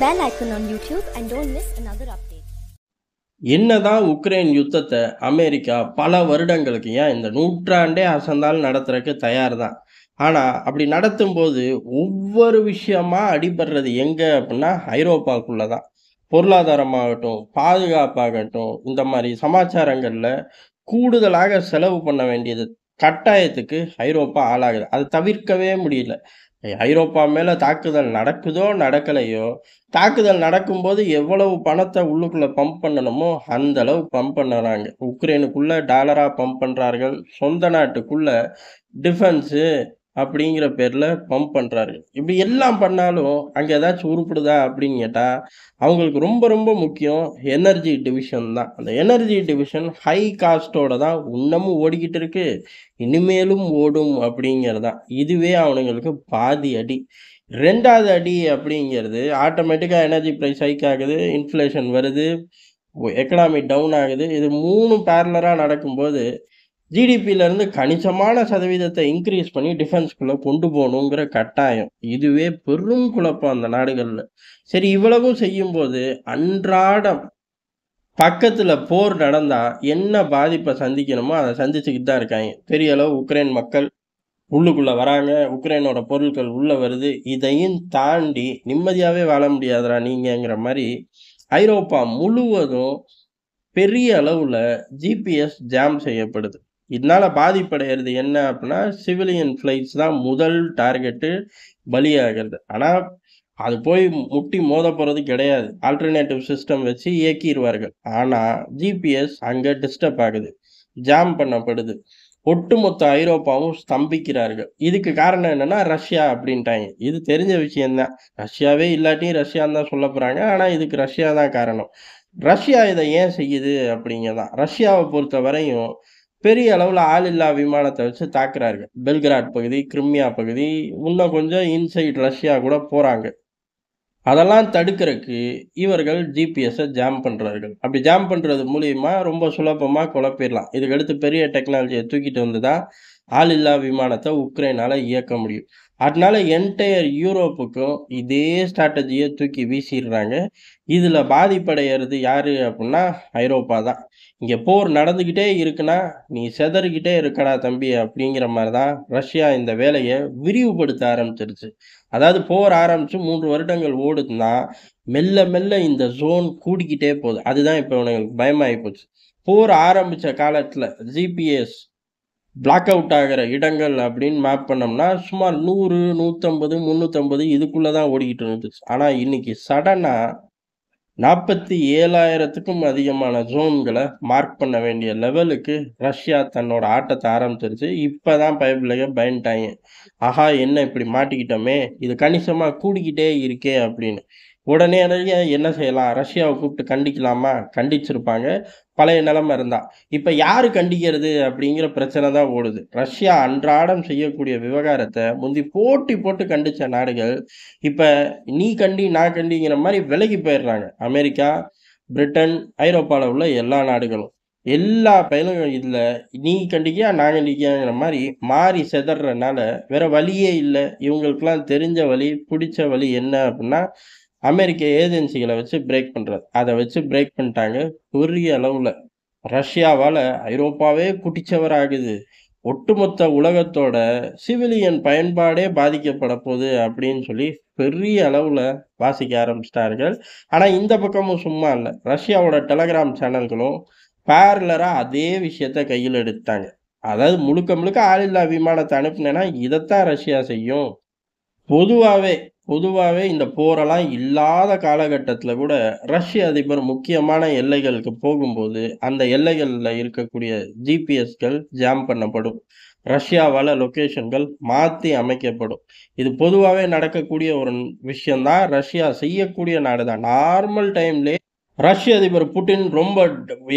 bell icon another என்னதான் Ukraine யுத்தத்தை America பல வருடங்களுக்கு ஏன் இந்த நூற்றாண்டே அசந்தால் நடத்துறதுக்கு தயார் தான் ஆனால் அப்படி நடத்தும் போது ஒவ்வொரு விஷயமா அடிபடுறது எங்கே அப்படின்னா ஐரோப்பாவுக்குள்ளே தான் பொருளாதாரமாகட்டும் பாதுகாப்பாகட்டும் இந்த மாதிரி சமாச்சாரங்களில் கூடுதலாக செலவு பண்ண வேண்டியது கட்டாயத்துக்கு ஐரோப்பா ஆளாகுது அது தவிர்க்கவே முடியல ஐரோப்பா மேலே தாக்குதல் நடக்குதோ நடக்கலையோ தாக்குதல் நடக்கும்போது எவ்வளவு பணத்தை உள்ளுக்குள்ளே பம்ப் பண்ணணுமோ அந்த அளவு பம்ப் பண்ணுறாங்க உக்ரைனுக்குள்ளே டாலராக பம்ப் பண்ணுறார்கள் சொந்த நாட்டுக்குள்ளே டிஃபென்ஸு அப்படிங்கிற பேரில் பம்ப் பண்ணுறாரு இப்படி எல்லாம் பண்ணாலும் அங்கே ஏதாச்சும் உருப்பிடுதா அப்படின்னு கேட்டால் அவங்களுக்கு ரொம்ப ரொம்ப முக்கியம் எனர்ஜி டிவிஷன் தான் அந்த எனர்ஜி டிவிஷன் ஹை காஸ்ட்டோட தான் இன்னமும் ஓடிக்கிட்டு இருக்கு இனிமேலும் ஓடும் அப்படிங்கிறதான் இதுவே அவனுங்களுக்கு பாதி அடி ரெண்டாவது அடி அப்படிங்கிறது ஆட்டோமேட்டிக்காக எனர்ஜி ப்ரைஸ் ஹைக் ஆகுது இன்ஃப்ளேஷன் வருது எக்கனாமி டவுன் ஆகுது இது மூணு பேரலராக நடக்கும்போது ஜிடிபியிலேருந்து கணிசமான சதவீதத்தை இன்க்ரீஸ் பண்ணி டிஃபென்ஸ்குள்ளே கொண்டு போகணுங்கிற கட்டாயம் இதுவே பெரும் குழப்பம் அந்த நாடுகளில் சரி இவ்வளவும் செய்யும்போது அன்றாடம் பக்கத்தில் போர் நடந்தால் என்ன பாதிப்பை சந்திக்கணுமோ அதை சந்திச்சுக்கிட்டு தான் இருக்காங்க பெரிய அளவு உக்ரைன் மக்கள் உள்ளுக்குள்ளே வராங்க உக்ரைனோட பொருட்கள் உள்ளே வருது இதையும் தாண்டி நிம்மதியாகவே வாழ முடியாதரா நீங்கிற மாதிரி ஐரோப்பா முழுவதும் பெரிய அளவில் ஜிபிஎஸ் ஜாம் செய்யப்படுது இதனால் பாதிப்படைகிறது என்ன அப்படின்னா சிவிலியன் ஃப்ளைட்ஸ் தான் முதல் டார்கெட்டு பலியாகிறது ஆனால் அது போய் முட்டி மோத போகிறது கிடையாது ஆல்டர்னேட்டிவ் சிஸ்டம் வச்சு இயக்கிடுவார்கள் ஆனால் ஜிபிஎஸ் அங்கே டிஸ்டர்ப் ஆகுது ஜாம் பண்ணப்படுது ஒட்டுமொத்த ஐரோப்பாவும் ஸ்தம்பிக்கிறார்கள் இதுக்கு காரணம் என்னன்னா ரஷ்யா அப்படின்ட்டாங்க இது தெரிஞ்ச விஷயம்தான் ரஷ்யாவே இல்லாட்டியும் ரஷ்யான்னு தான் சொல்ல போகிறாங்க ஆனால் இதுக்கு ரஷ்யா தான் காரணம் ரஷ்யா இதை ஏன் செய்யுது அப்படிங்கிறதான் ரஷ்யாவை பொறுத்த வரையும் பெரிய அளவில் ஆள் இல்லா விமானத்தை வச்சு தாக்குறார்கள் பெல்கிராட் பகுதி கிரிமியா பகுதி இன்னும் கொஞ்சம் இன்சைட் ரஷ்யா கூட போகிறாங்க அதெல்லாம் தடுக்கிறதுக்கு இவர்கள் ஜிபிஎஸை ஜாம் பண்ணுறார்கள் அப்படி ஜாம் பண்ணுறது மூலியமாக ரொம்ப சுலபமாக குழப்பிடலாம் இதுக்கடுத்து பெரிய டெக்னாலஜியை தூக்கிட்டு வந்து தான் ஆள் இல்லா விமானத்தை உக்ரைனால் இயக்க முடியும் அதனால என்டையர் யூரோப்புக்கும் இதே ஸ்ட்ராட்டஜியை தூக்கி வீசிடுறாங்க இதில் பாதிப்படைகிறது யார் அப்படின்னா ஐரோப்பா தான் இங்கே போர் நடந்துக்கிட்டே இருக்குன்னா நீ செதறிக்கிட்டே இருக்கடா தம்பி அப்படிங்கிற மாதிரி தான் ரஷ்யா இந்த வேலையை விரிவுபடுத்த ஆரம்பிச்சிருச்சு அதாவது போர் ஆரம்பித்து மூன்று வருடங்கள் ஓடுதுன்னா மெல்ல மெல்ல இந்த ஜோன் கூடிக்கிட்டே போகுது அதுதான் இப்போ உனக்கு பயமாகி போச்சு போர் ஆரம்பித்த காலத்தில் ஜிபிஎஸ் பிளாக் அவுட் ஆகிற இடங்கள் அப்படின்னு மேப் பண்ணோம்னா சுமார் நூறு நூற்றம்பது முந்நூற்றம்பது இதுக்குள்ளே தான் ஓடிக்கிட்டு இருந்துச்சு ஆனால் இன்றைக்கி சடனாக நாற்பத்தி ஏழாயிரத்துக்கும் அதிகமான ஜோன்களை மார்க் பண்ண வேண்டிய லெவலுக்கு ரஷ்யா தன்னோட ஆட்டத்தை ஆரம்பிச்சிருச்சு இப்போ தான் பைபிளையே பயன்ட்டாங்க ஆஹா என்ன இப்படி மாட்டிக்கிட்டோமே இது கணிசமாக கூடிக்கிட்டே இருக்கே அப்படின்னு உடனே என்ன செய்யலாம் ரஷ்யாவை கூப்பிட்டு கண்டிக்கலாமா கண்டிச்சிருப்பாங்க பழைய நிலமை இருந்தால் இப்போ யார் கண்டிக்கிறது அப்படிங்கிற பிரச்சனை தான் ஓடுது ரஷ்யா அன்றாடம் செய்யக்கூடிய விவகாரத்தை முந்தி போட்டி போட்டு கண்டிச்ச நாடுகள் இப்போ நீ கண்டி நான் கண்டிங்கிற மாதிரி விலகி போயிடுறாங்க அமெரிக்கா பிரிட்டன் ஐரோப்பாவில் உள்ள எல்லா நாடுகளும் எல்லா பயலும் இதில் நீ கண்டிக்கியா நான் கண்டிக்கியாங்கிற மாதிரி மாறி செதறனால வேற வழியே இல்லை இவங்களுக்கெல்லாம் தெரிஞ்ச வழி பிடிச்ச வழி என்ன அப்படின்னா அமெரிக்க ஏஜென்சிகளை வச்சு பிரேக் பண்ணுறது அதை வச்சு பிரேக் பண்ணிட்டாங்க பெரிய அளவில் ரஷ்யாவால் ஐரோப்பாவே குட்டிச்சவராகுது ஒட்டுமொத்த உலகத்தோட சிவிலியன் பயன்பாடே பாதிக்கப்பட போகுது அப்படின்னு சொல்லி பெரிய அளவில் வாசிக்க ஆரம்பிச்சிட்டார்கள் ஆனால் இந்த பக்கமும் சும்மா இல்லை ரஷ்யாவோட டெலகிராம் சேனல்களும் பேரலராக அதே விஷயத்த கையில் எடுத்தாங்க அதாவது முழுக்க முழுக்க ஆளில்லா விமானத்தை அனுப்புனேன்னா இதைத்தான் ரஷ்யா செய்யும் பொதுவாகவே பொதுவாகவே இந்த போரெல்லாம் இல்லாத காலகட்டத்தில் கூட ரஷ்ய அதிபர் முக்கியமான எல்லைகளுக்கு போகும்போது அந்த எல்லைகளில் இருக்கக்கூடிய ஜிபிஎஸ்கள் ஜாம் பண்ணப்படும் ரஷ்யாவால் லொக்கேஷன்கள் மாற்றி அமைக்கப்படும் இது பொதுவாகவே நடக்கக்கூடிய ஒரு விஷயந்தான் ரஷ்யா செய்யக்கூடிய நாடு தான் நார்மல் டைம்லேயே ரஷ்ய அதிபர் புட்டின் ரொம்ப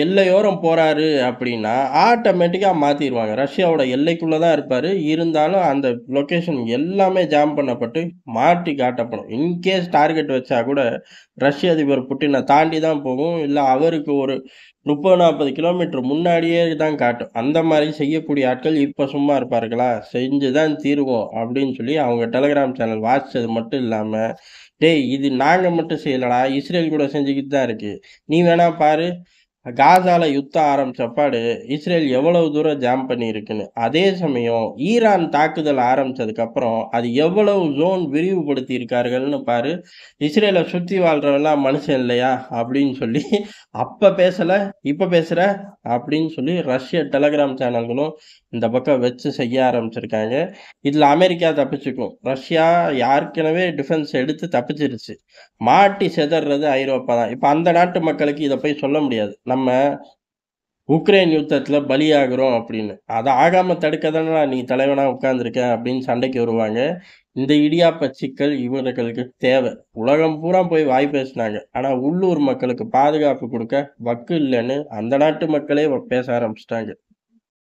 எல்லையோரம் போகிறாரு அப்படின்னா ஆட்டோமேட்டிக்காக மாற்றிடுவாங்க ரஷ்யாவோட எல்லைக்குள்ளே தான் இருப்பார் இருந்தாலும் அந்த லொக்கேஷன் எல்லாமே ஜாம் பண்ணப்பட்டு மாற்றி காட்டப்படும் இன்கேஸ் டார்கெட் வச்சா கூட ரஷ்ய அதிபர் புட்டினை தாண்டி தான் போகும் இல்லை அவருக்கு ஒரு முப்பது நாற்பது கிலோமீட்டர் முன்னாடியே தான் காட்டும் அந்த மாதிரி செய்யக்கூடிய ஆட்கள் இப்போ சும்மா இருப்பார்களா செஞ்சு தான் தீர்வோம் அப்படின்னு சொல்லி அவங்க டெலகிராம் சேனல் வாசித்தது மட்டும் இல்லாமல் டேய் இது நாங்கள் மட்டும் செய்யலடா இஸ்ரேல் கூட செஞ்சுக்கிட்டு தான் இருக்குது நீ வேணால் பாரு காசால யுத்தம் ஆரம்பிச்சப்பாடு இஸ்ரேல் எவ்வளவு தூரம் ஜாம் பண்ணியிருக்குன்னு அதே சமயம் ஈரான் தாக்குதல் ஆரம்பிச்சதுக்கப்புறம் அது எவ்வளவு ஜோன் விரிவுபடுத்தி இருக்கார்கள்னு பாரு இஸ்ரேலை சுற்றி வாழ்கிறவெல்லாம் மனுஷன் இல்லையா அப்படின்னு சொல்லி அப்போ பேசலை இப்போ பேசுகிற அப்படின்னு சொல்லி ரஷ்ய டெலகிராம் சேனல்களும் இந்த பக்கம் வச்சு செய்ய ஆரம்பிச்சிருக்காங்க இதில் அமெரிக்கா தப்பிச்சுக்கும் ரஷ்யா யாருக்கெனவே டிஃபென்ஸ் எடுத்து தப்பிச்சிருச்சு மாட்டி செதறது ஐரோப்பா தான் இப்போ அந்த நாட்டு மக்களுக்கு இதை போய் சொல்ல முடியாது நம்ம உக்ரைன் யுத்தத்தில் பலியாகிறோம் அப்படின்னு அதை ஆகாமல் தடுக்க தானே நான் நீ தலைவனாக உட்காந்துருக்கேன் அப்படின்னு சண்டைக்கு வருவாங்க இந்த இடியாப்ப சிக்கல் இவர்களுக்கு தேவை உலகம் பூரா போய் வாய் பேசினாங்க ஆனால் உள்ளூர் மக்களுக்கு பாதுகாப்பு கொடுக்க வக்கு இல்லைன்னு அந்த நாட்டு மக்களே பேச ஆரம்பிச்சிட்டாங்க